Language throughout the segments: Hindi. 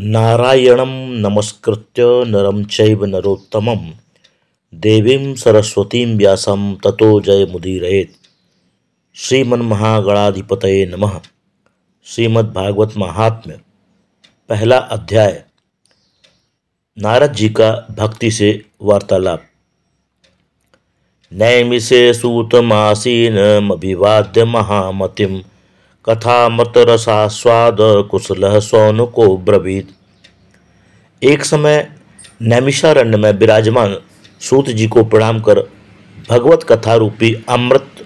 नारायणम नमस्कृत्य नरम चैव नरोत्तमं देवीं सरस्वतीं व्यासं ततो जयमुदीरयेत् श्रीमन्महागणाधिपतये नम श्रीमद्भागवत महात्म्य पहला अध्याय नारद जी का भक्ति से वार्तालाप नैमिषे सूतमासीनमिवाद्य महामतिम रसा स्वाद कुशल सौन को ब्रवीत एक समय नैमिषारण्य में विराजमान सूत जी को प्रणाम कर भगवत कथा रूपी अमृत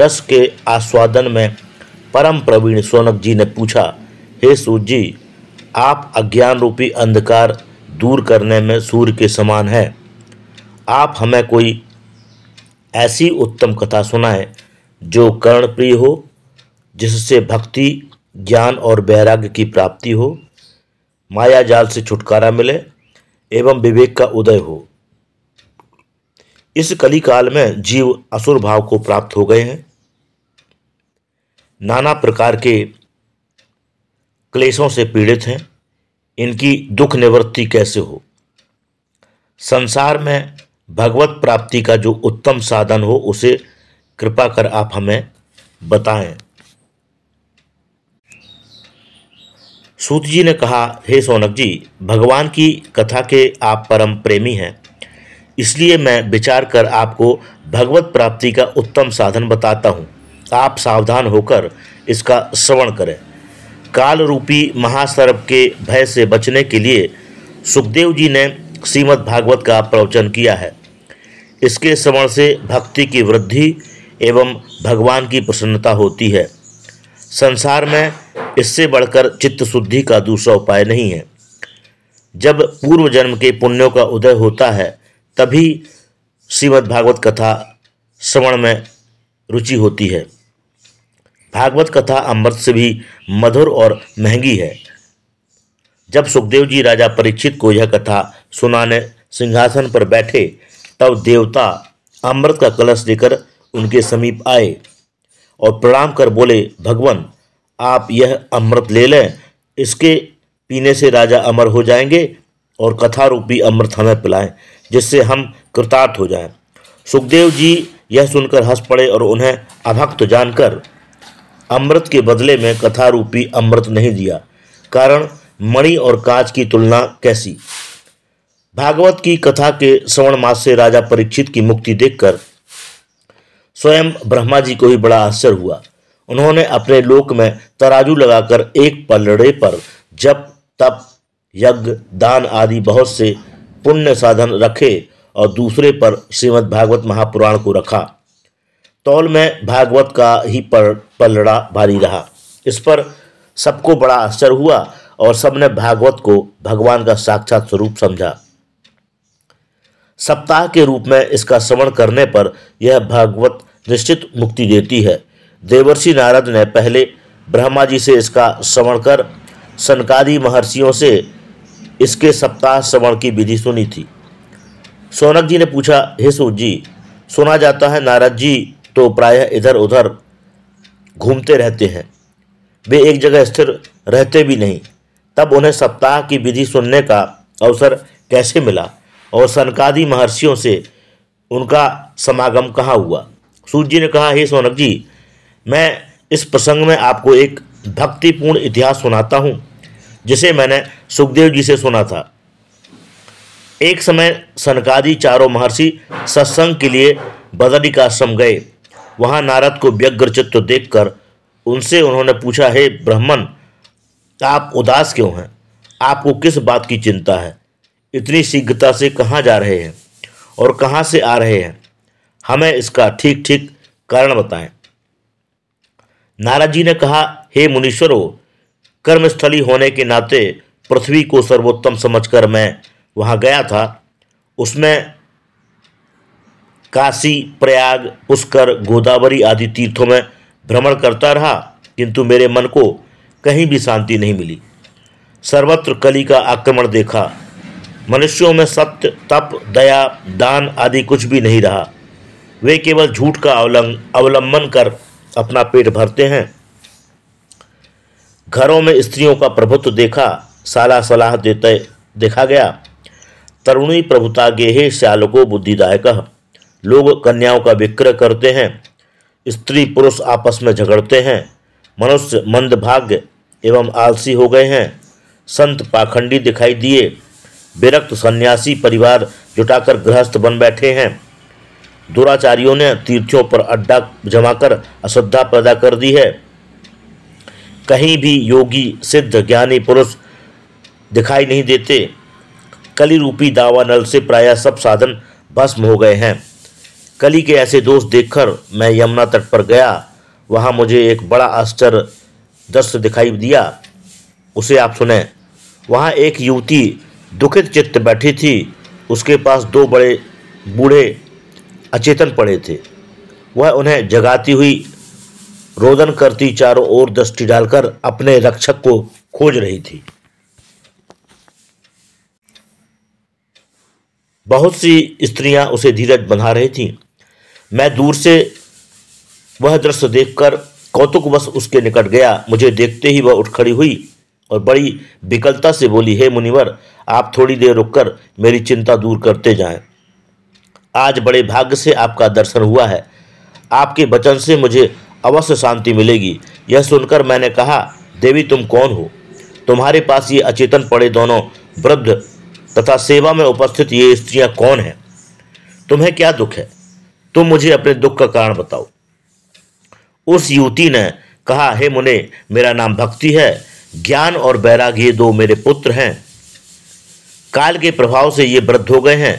रस के आस्वादन में परम प्रवीण सोनक जी ने पूछा हे सूत जी आप अज्ञान रूपी अंधकार दूर करने में सूर्य के समान हैं आप हमें कोई ऐसी उत्तम कथा सुनाएं जो कर्णप्रिय हो जिससे भक्ति ज्ञान और वैराग्य की प्राप्ति हो माया जाल से छुटकारा मिले एवं विवेक का उदय हो इस कली काल में जीव असुर भाव को प्राप्त हो गए हैं नाना प्रकार के क्लेशों से पीड़ित हैं इनकी दुख निवृत्ति कैसे हो संसार में भगवत प्राप्ति का जो उत्तम साधन हो उसे कृपा कर आप हमें बताएं सूत जी ने कहा हे सोनक जी भगवान की कथा के आप परम प्रेमी हैं इसलिए मैं विचार कर आपको भगवत प्राप्ति का उत्तम साधन बताता हूँ आप सावधान होकर इसका श्रवण करें काल रूपी महासर्प के भय से बचने के लिए सुखदेव जी ने श्रीमद् भागवत का प्रवचन किया है इसके श्रवण से भक्ति की वृद्धि एवं भगवान की प्रसन्नता होती है संसार में इससे बढ़कर चित्त शुद्धि का दूसरा उपाय नहीं है जब पूर्व जन्म के पुण्यों का उदय होता है तभी श्रीमद भागवत कथा श्रवण में रुचि होती है भागवत कथा अमृत से भी मधुर और महंगी है जब सुखदेव जी राजा परीक्षित को यह कथा सुनाने सिंहासन पर बैठे तब देवता अमृत का कलश लेकर उनके समीप आए और प्रणाम कर बोले भगवान आप यह अमृत ले लें इसके पीने से राजा अमर हो जाएंगे और कथा रूपी अमृत हमें पिलाएं जिससे हम कृतार्थ हो जाएं सुखदेव जी यह सुनकर हंस पड़े और उन्हें अभक्त जानकर अमृत के बदले में कथा रूपी अमृत नहीं दिया कारण मणि और कांच की तुलना कैसी भागवत की कथा के श्रवण मास से राजा परीक्षित की मुक्ति देखकर स्वयं ब्रह्मा जी को ही बड़ा आश्चर्य हुआ उन्होंने अपने लोक में तराजू लगाकर एक पलड़े पर जप तप यज्ञ दान आदि बहुत से पुण्य साधन रखे और दूसरे पर श्रीमद् भागवत महापुराण को रखा तौल में भागवत का ही पलड़ा भारी रहा इस पर सबको बड़ा आश्चर्य हुआ और सबने भागवत को भगवान का साक्षात स्वरूप समझा सप्ताह के रूप में इसका श्रवण करने पर यह भागवत निश्चित मुक्ति देती है देवर्षि नारद ने पहले ब्रह्मा जी से इसका श्रवण कर सनकादि महर्षियों से इसके सप्ताह श्रवण की विधि सुनी थी सोनक जी ने पूछा हे सूत जी सुना जाता है नारद जी तो प्रायः इधर उधर घूमते रहते हैं वे एक जगह स्थिर रहते भी नहीं तब उन्हें सप्ताह की विधि सुनने का अवसर कैसे मिला और सनकादि महर्षियों से उनका समागम कहाँ हुआ सूर्य जी ने कहा हे सोनक जी मैं इस प्रसंग में आपको एक भक्तिपूर्ण इतिहास सुनाता हूँ जिसे मैंने सुखदेव जी से सुना था एक समय सनकादि चारों महर्षि सत्संग के लिए का आश्रम गए वहाँ नारद को व्यग्रचित्त देखकर उनसे उन्होंने पूछा हे ब्राह्मण आप उदास क्यों हैं आपको किस बात की चिंता है इतनी शीघ्रता से कहाँ जा रहे हैं और कहाँ से आ रहे हैं हमें इसका ठीक ठीक कारण बताएं नाराज जी ने कहा हे मुनीश्वरों कर्मस्थली होने के नाते पृथ्वी को सर्वोत्तम समझकर मैं वहाँ गया था उसमें काशी प्रयाग पुष्कर गोदावरी आदि तीर्थों में भ्रमण करता रहा किंतु मेरे मन को कहीं भी शांति नहीं मिली सर्वत्र कली का आक्रमण देखा मनुष्यों में सत्य तप दया दान आदि कुछ भी नहीं रहा वे केवल झूठ का अवलंब अवलंबन कर अपना पेट भरते हैं घरों में स्त्रियों का प्रभुत्व देखा साला सलाह देते देखा गया तरुणी प्रभुता गेहे श्यालको बुद्धिदायक लोग कन्याओं का विक्रय करते हैं स्त्री पुरुष आपस में झगड़ते हैं मनुष्य मंदभाग्य एवं आलसी हो गए हैं संत पाखंडी दिखाई दिए विरक्त सन्यासी परिवार जुटाकर गृहस्थ बन बैठे हैं दुराचारियों ने तीर्थों पर अड्डा जमाकर अश्रद्धा पैदा कर दी है कहीं भी योगी सिद्ध ज्ञानी पुरुष दिखाई नहीं देते कली रूपी दावा नल से प्रायः सब साधन भस्म हो गए हैं कली के ऐसे दोष देखकर मैं यमुना तट पर गया वहां मुझे एक बड़ा आश्चर्य दृश्य दिखाई दिया उसे आप सुने वहाँ एक युवती दुखित चित्त बैठी थी उसके पास दो बड़े बूढ़े अचेतन पड़े थे वह उन्हें जगाती हुई रोदन करती चारों ओर दृष्टि डालकर अपने रक्षक को खोज रही थी बहुत सी स्त्रियां उसे धीरज बंधा रही थीं मैं दूर से वह दृश्य देखकर कौतुकवश उसके निकट गया मुझे देखते ही वह उठ खड़ी हुई और बड़ी विकलता से बोली हे मुनिवर आप थोड़ी देर रुककर मेरी चिंता दूर करते जाएं आज बड़े भाग्य से आपका दर्शन हुआ है आपके वचन से मुझे अवश्य शांति मिलेगी यह सुनकर मैंने कहा देवी तुम कौन हो तुम्हारे पास ये अचेतन पड़े दोनों वृद्ध तथा सेवा में उपस्थित ये स्त्रियां कौन हैं तुम्हें क्या दुख है तुम मुझे अपने दुख का कारण बताओ उस युवती ने कहा हे मुने मेरा नाम भक्ति है ज्ञान और बैराग ये दो मेरे पुत्र हैं काल के प्रभाव से ये वृद्ध हो गए हैं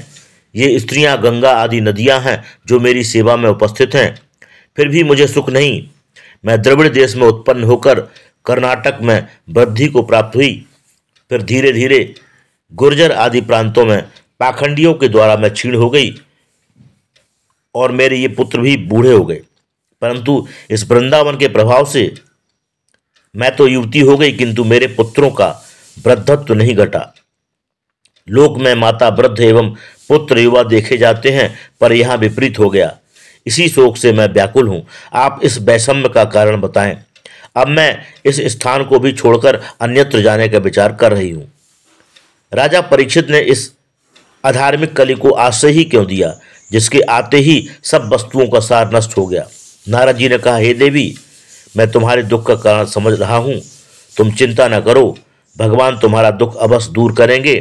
ये स्त्रियां गंगा आदि नदियां हैं जो मेरी सेवा में उपस्थित हैं फिर भी मुझे सुख नहीं मैं द्रविड़ देश में उत्पन्न होकर कर्नाटक में वृद्धि को प्राप्त हुई फिर धीरे धीरे गुर्जर आदि प्रांतों में पाखंडियों के द्वारा मैं छीण हो गई और मेरे ये पुत्र भी बूढ़े हो गए परंतु इस वृंदावन के प्रभाव से मैं तो युवती हो गई किंतु मेरे पुत्रों का वृद्धत्व नहीं घटा लोक में माता वृद्ध एवं पुत्र युवा देखे जाते हैं पर यहाँ विपरीत हो गया इसी शोक से मैं व्याकुल हूँ आप इस वैषम्य का कारण बताएं अब मैं इस स्थान को भी छोड़कर अन्यत्र जाने का विचार कर रही हूँ राजा परीक्षित ने इस अधार्मिक कली को आश्रय ही क्यों दिया जिसके आते ही सब वस्तुओं का सार नष्ट हो गया नारद जी ने कहा हे देवी मैं तुम्हारे दुख का कारण समझ रहा हूँ तुम चिंता न करो भगवान तुम्हारा दुख अवश्य दूर करेंगे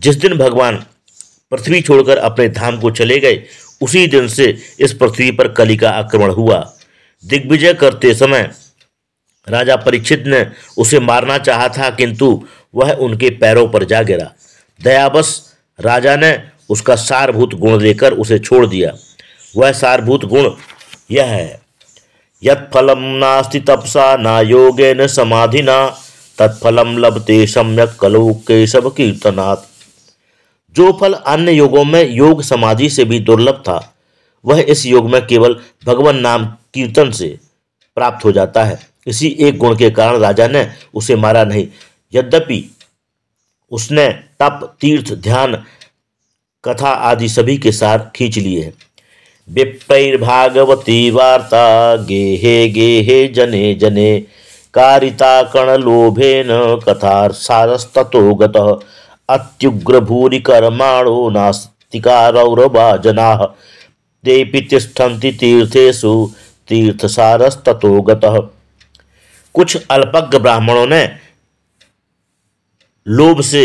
जिस दिन भगवान पृथ्वी छोड़कर अपने धाम को चले गए उसी दिन से इस पृथ्वी पर कली का आक्रमण हुआ दिग्विजय करते समय राजा परीक्षित ने उसे मारना चाहा था किंतु वह उनके पैरों पर जा गिरा दयावश राजा ने उसका सारभूत गुण लेकर उसे छोड़ दिया वह सारभूत गुण यह है यत्फलम नास्ति तपसा ना योगे न समाधि ना तत्फलम लभते सम्यक कलो केशव कीर्तनाथ जो फल अन्य योगों में योग समाधि से भी दुर्लभ था वह इस योग में केवल भगवान नाम कीर्तन से प्राप्त हो जाता है इसी एक गुण के कारण राजा ने उसे मारा नहीं यद्यपि उसने तप तीर्थ ध्यान कथा आदि सभी के साथ खींच लिए हैं भागवती वार्ता गेहे गेहे जने जने कारिता कण लोभेन कथार सारस्तो गतः अत्युग्रभूरिकर्माणो नास्तिका रौरवा जना तेऽपि तिष्ठन्ति तीर्थेषु तीर्थसारस्ततो गतः कुछ अल्पज्ञ ब्राह्मणों ने लोभ से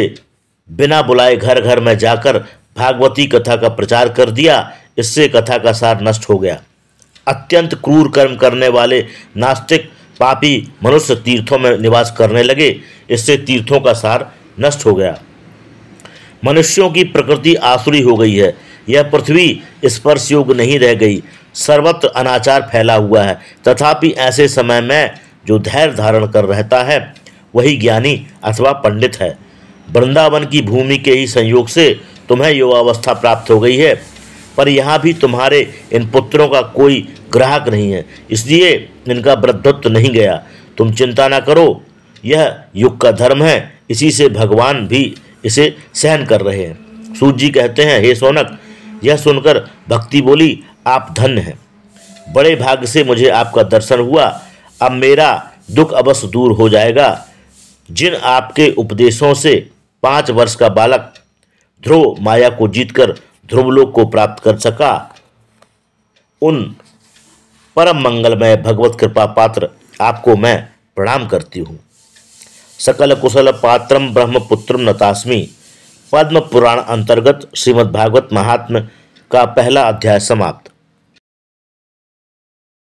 बिना बुलाए घर घर में जाकर भागवती कथा का प्रचार कर दिया इससे कथा का सार नष्ट हो गया अत्यंत क्रूर कर्म करने वाले नास्तिक पापी मनुष्य तीर्थों में निवास करने लगे इससे तीर्थों का सार नष्ट हो गया मनुष्यों की प्रकृति आसुरी हो गई है यह पृथ्वी स्पर्श योग्य नहीं रह गई सर्वत्र अनाचार फैला हुआ है तथापि ऐसे समय में जो धैर्य धारण कर रहता है वही ज्ञानी अथवा पंडित है वृंदावन की भूमि के ही संयोग से तुम्हें युवावस्था प्राप्त हो गई है पर यहाँ भी तुम्हारे इन पुत्रों का कोई ग्राहक नहीं है इसलिए इनका वृद्धत्व नहीं गया तुम चिंता ना करो यह युग का धर्म है इसी से भगवान भी इसे सहन कर रहे हैं सूत जी कहते हैं हे सोनक यह सुनकर भक्ति बोली आप धन्य हैं बड़े भाग्य से मुझे आपका दर्शन हुआ अब मेरा दुख अवश्य दूर हो जाएगा जिन आपके उपदेशों से पाँच वर्ष का बालक ध्रुव माया को जीतकर ध्रुवलोक को प्राप्त कर सका उन परम मंगलमय भगवत कृपा पात्र आपको मैं प्रणाम करती हूँ सकल कुशल पात्रम ब्रह्मपुत्र नतास्मी पद्म पुराण अंतर्गत श्रीमद्भागवत महात्म का पहला अध्याय समाप्त